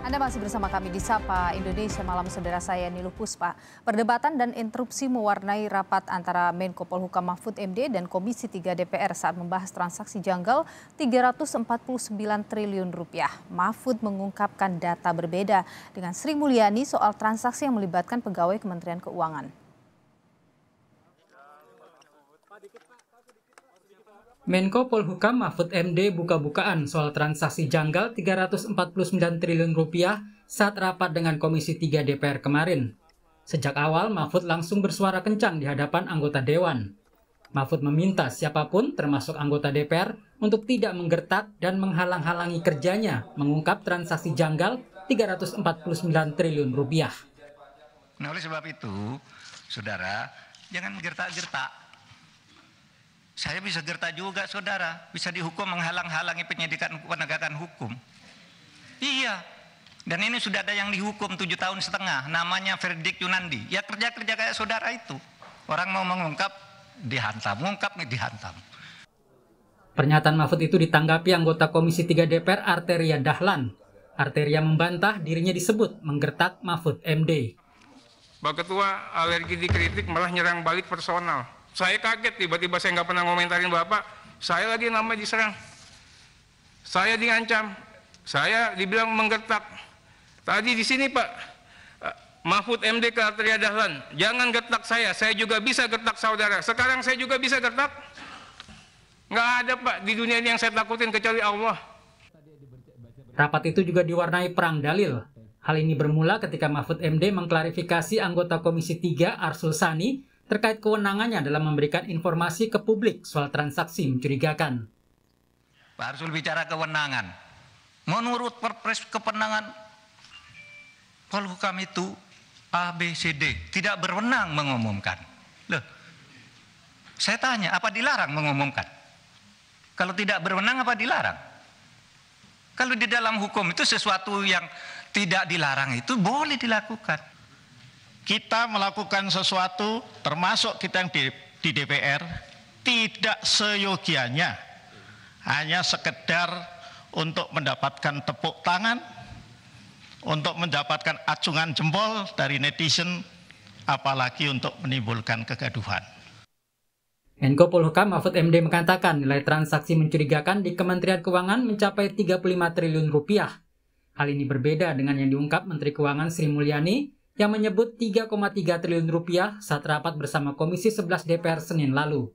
Anda masih bersama kami di Sapa Indonesia Malam Saudara saya Nilu Puspa. Perdebatan dan interupsi mewarnai rapat antara Menko Polhukam Mahfud MD dan Komisi 3 DPR saat membahas transaksi janggal 349 triliun rupiah. Mahfud mengungkapkan data berbeda dengan Sri Mulyani soal transaksi yang melibatkan pegawai Kementerian Keuangan. Menko Polhukam Mahfud MD buka-bukaan soal transaksi janggal 349 triliun rupiah saat rapat dengan Komisi 3 DPR kemarin. Sejak awal, Mahfud langsung bersuara kencang di hadapan anggota Dewan. Mahfud meminta siapapun, termasuk anggota DPR, untuk tidak menggertak dan menghalang-halangi kerjanya mengungkap transaksi janggal 349 triliun rupiah. Nah, oleh sebab itu, saudara, jangan menggertak-gertak saya bisa gerta juga saudara, bisa dihukum menghalang-halangi penyidikan penegakan hukum. Iya, dan ini sudah ada yang dihukum tujuh tahun setengah, namanya Ferdik Yunandi. Ya kerja-kerja kayak saudara itu. Orang mau mengungkap, dihantam, mengungkap, dihantam. Pernyataan Mahfud itu ditanggapi anggota Komisi 3 DPR Arteria Dahlan. Arteria membantah dirinya disebut menggertak Mahfud MD. Pak Ketua alergi dikritik malah nyerang balik personal. Saya kaget tiba-tiba saya nggak pernah ngomentarin bapak. Saya lagi nama diserang. Saya diancam. Saya dibilang menggertak. Tadi di sini Pak eh, Mahfud MD Atria Dahlan, jangan gertak saya, saya juga bisa gertak saudara. Sekarang saya juga bisa gertak. Nggak ada Pak di dunia ini yang saya takutin kecuali Allah. Rapat itu juga diwarnai perang dalil. Hal ini bermula ketika Mahfud MD mengklarifikasi anggota Komisi 3 Arsul Sani terkait kewenangannya dalam memberikan informasi ke publik soal transaksi mencurigakan. Pak Arsul bicara kewenangan. Menurut Perpres kewenangan Polhukam itu A B C D tidak berwenang mengumumkan. Loh, saya tanya, apa dilarang mengumumkan? Kalau tidak berwenang apa dilarang? Kalau di dalam hukum itu sesuatu yang tidak dilarang itu boleh dilakukan kita melakukan sesuatu termasuk kita yang di, di DPR tidak seyogianya hanya sekedar untuk mendapatkan tepuk tangan untuk mendapatkan acungan jempol dari netizen apalagi untuk menimbulkan kegaduhan. Menko Polhukam Mahfud MD mengatakan nilai transaksi mencurigakan di Kementerian Keuangan mencapai 35 triliun rupiah. Hal ini berbeda dengan yang diungkap Menteri Keuangan Sri Mulyani yang menyebut 3,3 triliun rupiah saat rapat bersama Komisi 11 DPR Senin lalu.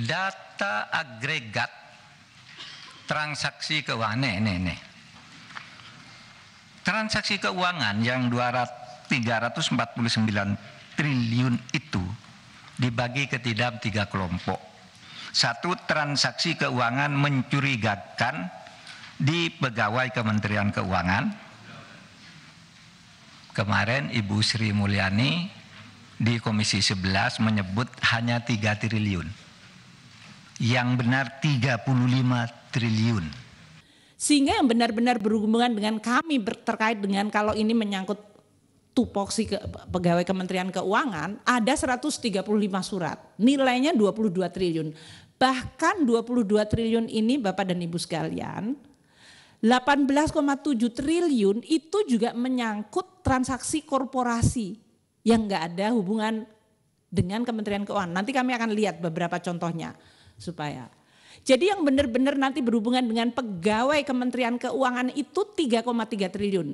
Data agregat transaksi keuangan, nih, nih, nih. Transaksi keuangan yang 349 triliun itu dibagi ke tidak tiga kelompok. Satu, transaksi keuangan mencurigakan di pegawai Kementerian Keuangan kemarin Ibu Sri Mulyani di Komisi 11 menyebut hanya 3 triliun. Yang benar 35 triliun. Sehingga yang benar-benar berhubungan dengan kami terkait dengan kalau ini menyangkut tupoksi ke, pegawai Kementerian Keuangan ada 135 surat, nilainya 22 triliun. Bahkan 22 triliun ini Bapak dan Ibu sekalian, 18,7 triliun itu juga menyangkut transaksi korporasi yang enggak ada hubungan dengan Kementerian Keuangan. Nanti kami akan lihat beberapa contohnya supaya. Jadi yang benar-benar nanti berhubungan dengan pegawai Kementerian Keuangan itu 3,3 triliun.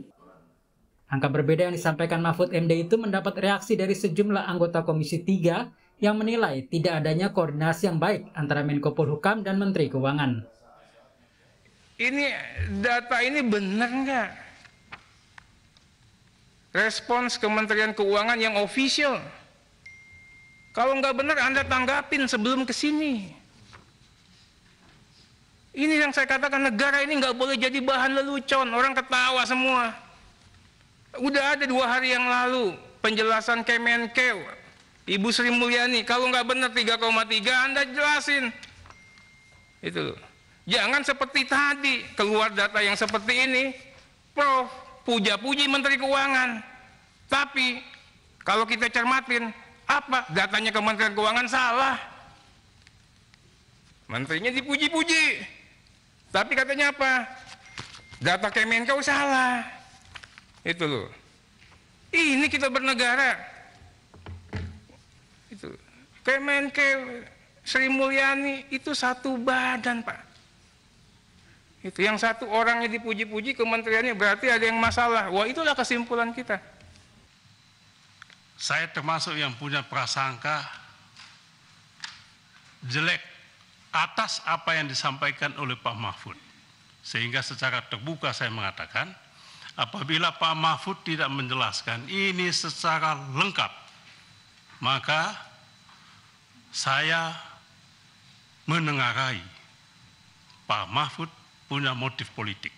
Angka berbeda yang disampaikan Mahfud MD itu mendapat reaksi dari sejumlah anggota Komisi 3 yang menilai tidak adanya koordinasi yang baik antara Menko Polhukam dan Menteri Keuangan ini data ini benar nggak? Respons Kementerian Keuangan yang official. Kalau nggak benar Anda tanggapin sebelum ke sini. Ini yang saya katakan negara ini nggak boleh jadi bahan lelucon, orang ketawa semua. Udah ada dua hari yang lalu penjelasan Kemenkeu, Ibu Sri Mulyani, kalau nggak benar 3,3 Anda jelasin. Itu loh. Jangan seperti tadi, keluar data yang seperti ini, Prof, puja-puji Menteri Keuangan. Tapi, kalau kita cermatin, apa datanya Kementerian Keuangan salah? Menterinya dipuji-puji, tapi katanya apa? Data Kemenkeu salah. Itu loh. Ini kita bernegara. Itu. Kemenkeu Sri Mulyani itu satu badan, Pak. Itu yang satu orangnya dipuji-puji kementeriannya berarti ada yang masalah. Wah, itulah kesimpulan kita. Saya termasuk yang punya prasangka jelek atas apa yang disampaikan oleh Pak Mahfud. Sehingga secara terbuka saya mengatakan, apabila Pak Mahfud tidak menjelaskan ini secara lengkap, maka saya menengarai Pak Mahfud punya motif politik.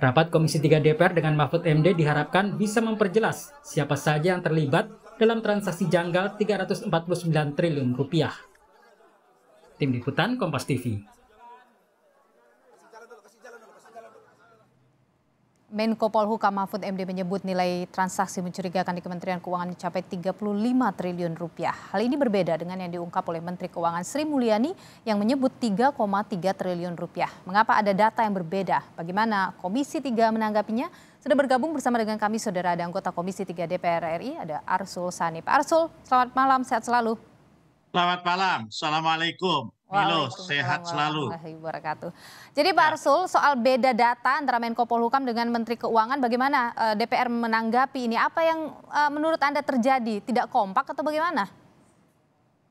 Rapat Komisi 3 DPR dengan Mahfud MD diharapkan bisa memperjelas siapa saja yang terlibat dalam transaksi janggal 349 triliun rupiah. Tim Liputan Kompas TV Menko Polhuka Mahfud MD menyebut nilai transaksi mencurigakan di Kementerian Keuangan mencapai 35 triliun rupiah. Hal ini berbeda dengan yang diungkap oleh Menteri Keuangan Sri Mulyani yang menyebut 3,3 triliun rupiah. Mengapa ada data yang berbeda? Bagaimana Komisi 3 menanggapinya? Sudah bergabung bersama dengan kami saudara ada anggota Komisi 3 DPR RI ada Arsul Sani. Pak Arsul, selamat malam, sehat selalu. Selamat malam, Assalamualaikum. Milo, sehat selalu. Jadi Pak Arsul, ya. soal beda data antara Menko Polhukam dengan Menteri Keuangan, bagaimana eh, DPR menanggapi ini? Apa yang eh, menurut Anda terjadi? Tidak kompak atau bagaimana?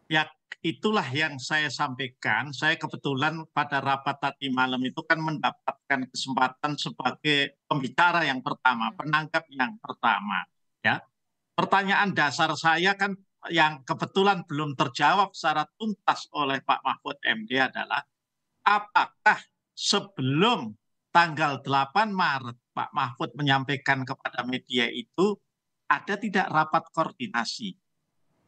Ya, itulah yang saya sampaikan. Saya kebetulan pada rapat tadi malam itu kan mendapatkan kesempatan sebagai pembicara yang pertama, hmm. penangkap yang pertama. Ya, Pertanyaan dasar saya kan yang kebetulan belum terjawab secara tuntas oleh Pak Mahfud MD adalah apakah sebelum tanggal 8 Maret Pak Mahfud menyampaikan kepada media itu ada tidak rapat koordinasi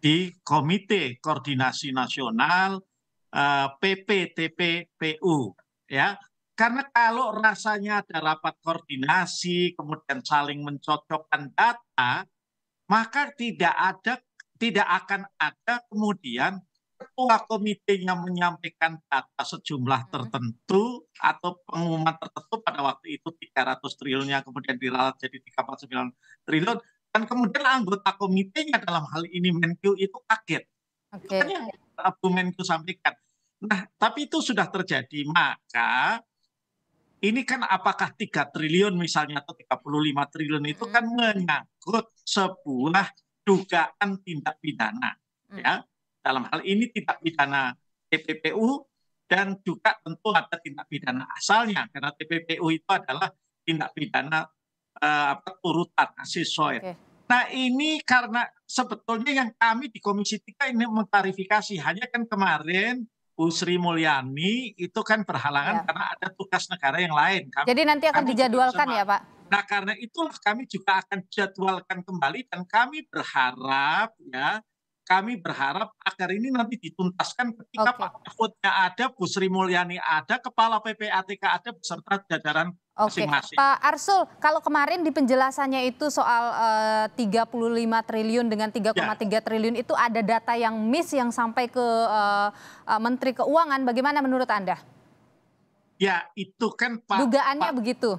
di Komite Koordinasi Nasional eh, PPTPPU ya karena kalau rasanya ada rapat koordinasi kemudian saling mencocokkan data maka tidak ada tidak akan ada kemudian ketua komitenya menyampaikan data sejumlah hmm. tertentu atau pengumuman tertentu pada waktu itu 300 triliunnya kemudian diralat jadi 349 triliun dan kemudian anggota komitenya dalam hal ini Menkyu itu kaget. Okay. Itu kan yang Abu Menkyu sampaikan. Nah, tapi itu sudah terjadi. Maka ini kan apakah 3 triliun misalnya atau 35 triliun itu hmm. kan menyangkut sebuah dugaan tindak pidana. Hmm. Ya, dalam hal ini tindak pidana TPPU dan juga tentu ada tindak pidana asalnya karena TPPU itu adalah tindak pidana eh, apa, turutan ya. Okay. Nah ini karena sebetulnya yang kami di Komisi Tiga ini mengklarifikasi hanya kan kemarin Bu Sri Mulyani itu kan berhalangan ya. karena ada tugas negara yang lain. Kami, Jadi nanti akan dijadwalkan ya Pak? Nah karena itulah kami juga akan jadwalkan kembali dan kami berharap ya kami berharap agar ini nanti dituntaskan ketika okay. Pak Mahfudnya ada, Bu Sri Mulyani ada, Kepala PPATK ada, beserta jajaran Oke, okay. Pak Arsul, kalau kemarin di penjelasannya itu soal eh, uh, 35 triliun dengan 3,3 ya. triliun itu ada data yang miss yang sampai ke uh, uh, Menteri Keuangan, bagaimana menurut Anda? Ya, itu kan Pak. Dugaannya Pak, begitu.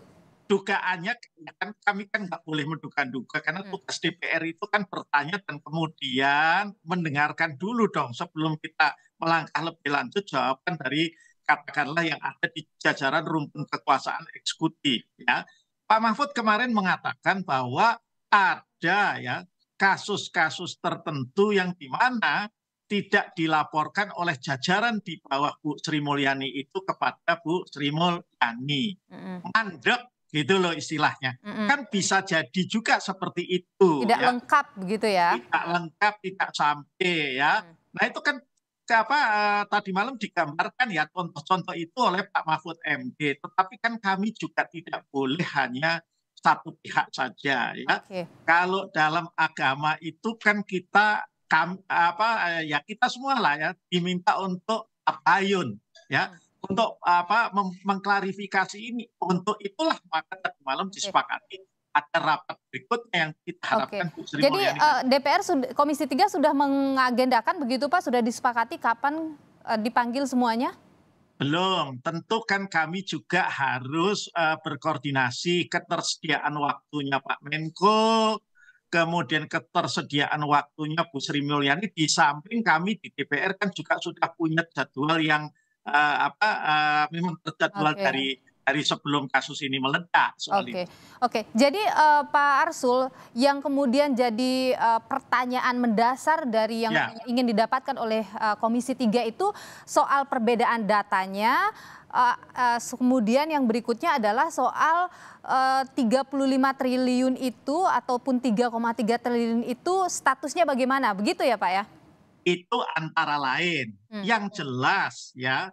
Dugaannya kan kami kan nggak boleh menduga-duga karena hmm. tugas DPR itu kan bertanya dan kemudian mendengarkan dulu dong sebelum kita melangkah lebih lanjut jawaban dari katakanlah yang ada di jajaran rumpun kekuasaan eksekutif ya. Pak Mahfud kemarin mengatakan bahwa ada ya kasus-kasus tertentu yang di mana tidak dilaporkan oleh jajaran di bawah Bu Sri Mulyani itu kepada Bu Sri Mulyani. mm Mandek gitu loh istilahnya. Mm-hmm. Kan bisa jadi juga seperti itu. Tidak ya. lengkap begitu ya. Tidak lengkap, tidak sampai ya. Mm. Nah itu kan siapa eh, tadi malam digambarkan ya contoh-contoh itu oleh Pak Mahfud MD. Tetapi kan kami juga tidak boleh hanya satu pihak saja ya. Okay. Kalau dalam agama itu kan kita kam, apa eh, ya kita semua lah ya diminta untuk abayun ya hmm. untuk apa mengklarifikasi ini. Untuk itulah maka tadi malam disepakati okay ada rapat berikutnya yang kita harapkan okay. Bu Sri Jadi Uh, eh, DPR Komisi 3 sudah mengagendakan begitu Pak, sudah disepakati kapan uh, dipanggil semuanya? Belum, tentu kan kami juga harus uh, berkoordinasi ketersediaan waktunya Pak Menko, kemudian ketersediaan waktunya Bu Sri Mulyani di samping kami di DPR kan juga sudah punya jadwal yang uh, apa uh, memang terjadwal okay. dari dari sebelum kasus ini meledak. Oke, okay. oke. Okay. Jadi uh, Pak Arsul, yang kemudian jadi uh, pertanyaan mendasar dari yang ya. ingin didapatkan oleh uh, Komisi 3 itu soal perbedaan datanya. Uh, uh, kemudian yang berikutnya adalah soal uh, 35 triliun itu ataupun 3,3 triliun itu statusnya bagaimana? Begitu ya Pak ya? Itu antara lain. Hmm. Yang jelas ya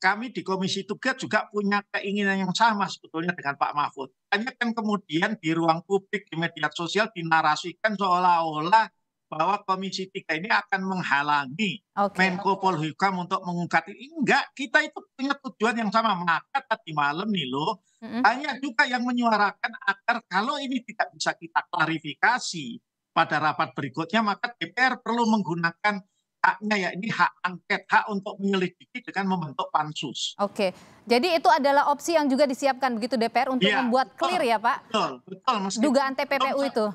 kami di Komisi Tiga juga punya keinginan yang sama sebetulnya dengan Pak Mahfud. Hanya kan kemudian di ruang publik, di media sosial dinarasikan seolah-olah bahwa Komisi Tiga ini akan menghalangi okay. Menko Polhukam untuk mengungkap ini. Enggak, kita itu punya tujuan yang sama. Maka tadi malam nih loh, mm-hmm. hanya juga yang menyuarakan agar kalau ini tidak bisa kita klarifikasi pada rapat berikutnya, maka DPR perlu menggunakan haknya ya ini hak angket, hak untuk menyelidiki dengan membentuk pansus. Oke, jadi itu adalah opsi yang juga disiapkan begitu DPR untuk ya, membuat betul, clear ya Pak? Betul, betul. Meskipun Dugaan TPPU betul, itu?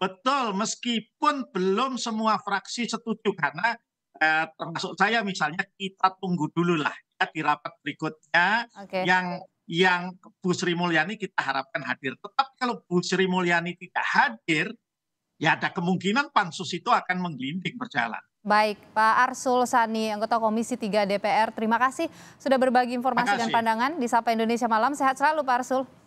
Betul, meskipun belum semua fraksi setuju karena eh, termasuk saya misalnya kita tunggu dulu lah ya, di rapat berikutnya okay. yang yang Bu Sri Mulyani kita harapkan hadir. Tetapi kalau Bu Sri Mulyani tidak hadir, ya ada kemungkinan pansus itu akan menggelinding berjalan. Baik, Pak Arsul Sani, anggota Komisi 3 DPR, terima kasih sudah berbagi informasi kasih. dan pandangan di Sapa Indonesia Malam. Sehat selalu Pak Arsul.